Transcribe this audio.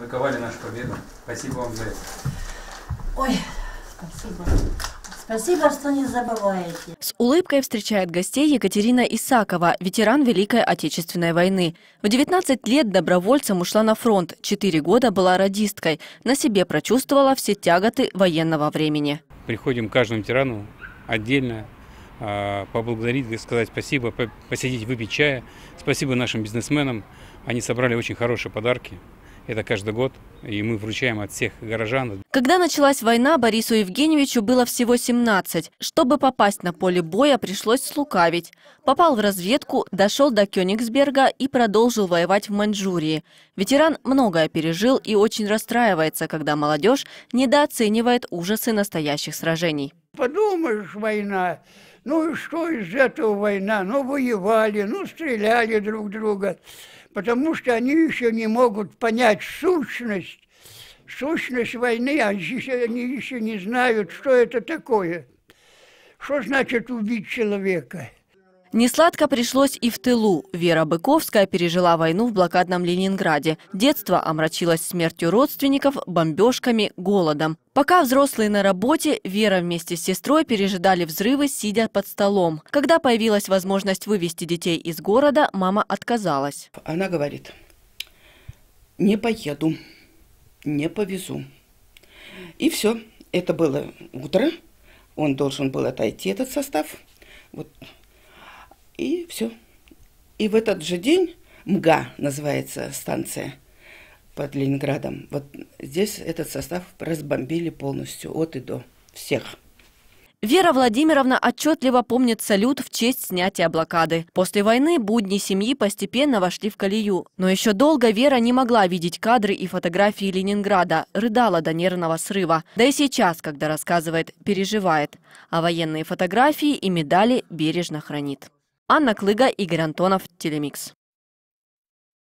Выковали нашу победу. Спасибо вам за это. Ой, спасибо. Спасибо, что не забываете. С улыбкой встречает гостей Екатерина Исакова, ветеран Великой Отечественной войны. В 19 лет добровольцем ушла на фронт, 4 года была радисткой. На себе прочувствовала все тяготы военного времени. Приходим к каждому ветерану отдельно а, поблагодарить, сказать спасибо, посидеть, выпить чая. Спасибо нашим бизнесменам. Они собрали очень хорошие подарки. Это каждый год, и мы вручаем от всех горожан. Когда началась война, Борису Евгеньевичу было всего 17. Чтобы попасть на поле боя, пришлось слукавить. Попал в разведку, дошел до Кёнигсберга и продолжил воевать в Маньчжурии. Ветеран многое пережил и очень расстраивается, когда молодежь недооценивает ужасы настоящих сражений. Подумаешь, война. Ну и что из этого война? Ну, воевали, ну, стреляли друг друга, потому что они еще не могут понять сущность, сущность войны, они еще не знают, что это такое. Что значит убить человека? Несладко пришлось и в тылу. Вера Быковская пережила войну в блокадном Ленинграде. Детство омрачилось смертью родственников, бомбежками, голодом. Пока взрослые на работе, Вера вместе с сестрой пережидали взрывы, сидя под столом. Когда появилась возможность вывести детей из города, мама отказалась. Она говорит, не поеду, не повезу. И все. Это было утро. Он должен был отойти, этот состав. Вот и все. И в этот же день МГА называется станция под Ленинградом. Вот здесь этот состав разбомбили полностью от и до всех. Вера Владимировна отчетливо помнит салют в честь снятия блокады. После войны будни семьи постепенно вошли в колею. Но еще долго Вера не могла видеть кадры и фотографии Ленинграда, рыдала до нервного срыва. Да и сейчас, когда рассказывает, переживает. А военные фотографии и медали бережно хранит. Анна Клыга, Игорь Антонов, Телемикс.